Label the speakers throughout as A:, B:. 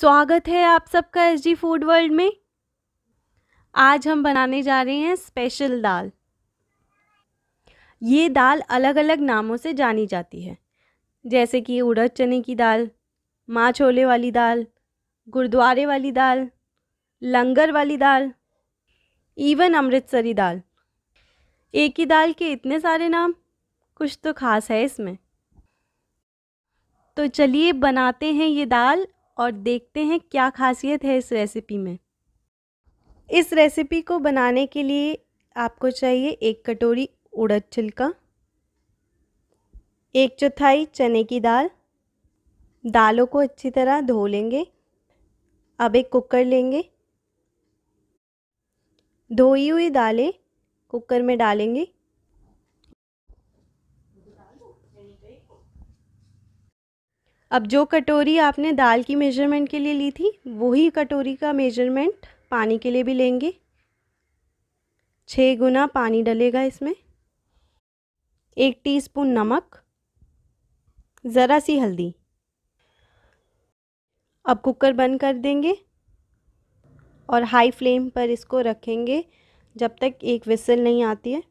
A: स्वागत है आप सबका एस जी फूड वर्ल्ड में आज हम बनाने जा रहे हैं स्पेशल दाल ये दाल अलग अलग नामों से जानी जाती है जैसे कि उड़द चने की दाल माँ छोले वाली दाल गुरुद्वारे वाली दाल लंगर वाली दाल इवन अमृतसरी दाल एक ही दाल के इतने सारे नाम कुछ तो खास है इसमें तो चलिए बनाते हैं ये दाल और देखते हैं क्या खासियत है इस रेसिपी में इस रेसिपी को बनाने के लिए आपको चाहिए एक कटोरी उड़द छिलका एक चौथाई चने की दाल दालों को अच्छी तरह धो लेंगे अब एक कुकर लेंगे धोई हुई दालें कुकर में डालेंगे अब जो कटोरी आपने दाल की मेजरमेंट के लिए ली थी वही कटोरी का मेजरमेंट पानी के लिए भी लेंगे छः गुना पानी डलेगा इसमें एक टीस्पून नमक ज़रा सी हल्दी अब कुकर बंद कर देंगे और हाई फ्लेम पर इसको रखेंगे जब तक एक विसल नहीं आती है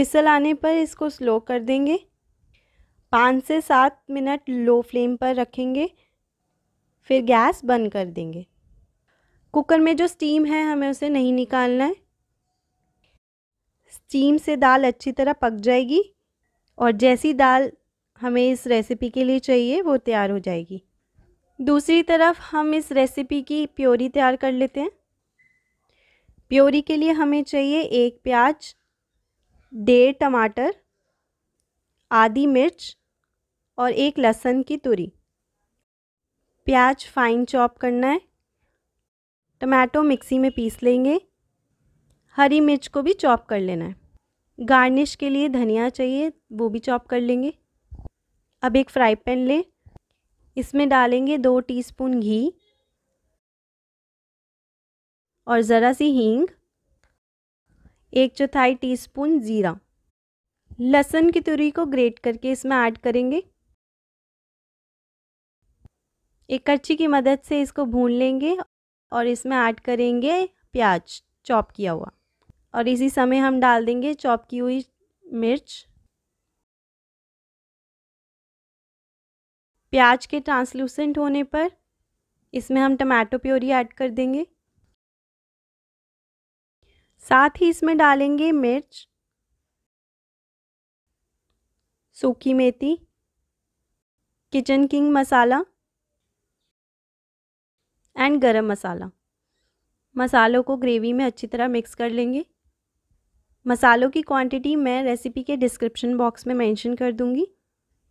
A: विसल आने पर इसको स्लो कर देंगे पाँच से सात मिनट लो फ्लेम पर रखेंगे फिर गैस बंद कर देंगे कुकर में जो स्टीम है हमें उसे नहीं निकालना है स्टीम से दाल अच्छी तरह पक जाएगी और जैसी दाल हमें इस रेसिपी के लिए चाहिए वो तैयार हो जाएगी दूसरी तरफ हम इस रेसिपी की प्योरी तैयार कर लेते हैं प्योरी के लिए हमें चाहिए एक प्याज डेढ़ टमाटर आधी मिर्च और एक लहसुन की तुरी प्याज फाइन चॉप करना है टमाटो मिक्सी में पीस लेंगे हरी मिर्च को भी चॉप कर लेना है गार्निश के लिए धनिया चाहिए वो भी चॉप कर लेंगे अब एक फ्राई पैन लें इसमें डालेंगे दो टीस्पून घी और ज़रा सी हींग एक चौथाई टीस्पून ज़ीरा लहसुन की तुरी को ग्रेट करके इसमें ऐड करेंगे एक कच्ची की मदद से इसको भून लेंगे और इसमें ऐड करेंगे प्याज चॉप किया हुआ और इसी समय हम डाल देंगे चॉप की हुई मिर्च प्याज के ट्रांसलूसेंट होने पर इसमें हम टमाटो प्योरी ऐड कर देंगे साथ ही इसमें डालेंगे मिर्च सूखी मेथी kitchen king masala and garam masala मसालों को ग्रेवी में अच्छी तरह मिक्स कर लेंगे मसालों की क्वांटिटी मैं रेसिपी के डिस्क्रिप्शन बॉक्स में मेंशन कर दूंगी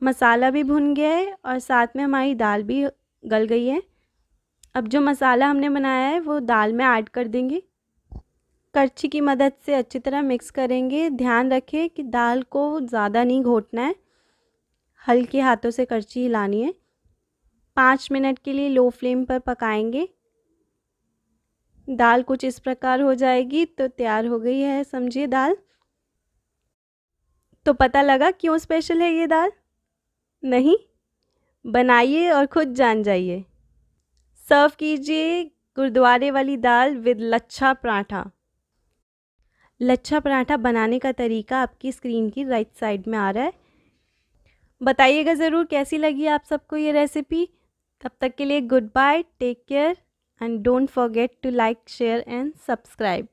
A: मसाला भी भुन गया है और साथ में हमारी दाल भी गल गई है अब जो मसाला हमने बनाया है वो दाल में ऐड कर देंगे करछी की मदद से अच्छी तरह मिक्स करेंगे ध्यान रखें कि दाल को ज़्यादा नहीं घोटना है हल्के हाथों से करछी हिलानी है पाँच मिनट के लिए लो फ्लेम पर पकाएंगे दाल कुछ इस प्रकार हो जाएगी तो तैयार हो गई है समझिए दाल तो पता लगा क्यों स्पेशल है ये दाल नहीं बनाइए और खुद जान जाइए सर्व कीजिए गुरुद्वारे वाली दाल विद लच्छा पराठा लच्छा पराठा बनाने का तरीका आपकी स्क्रीन की राइट साइड में आ रहा है बताइएगा ज़रूर कैसी लगी आप सबको ये रेसिपी तब तक के लिए good bye take care and don't forget to like share and subscribe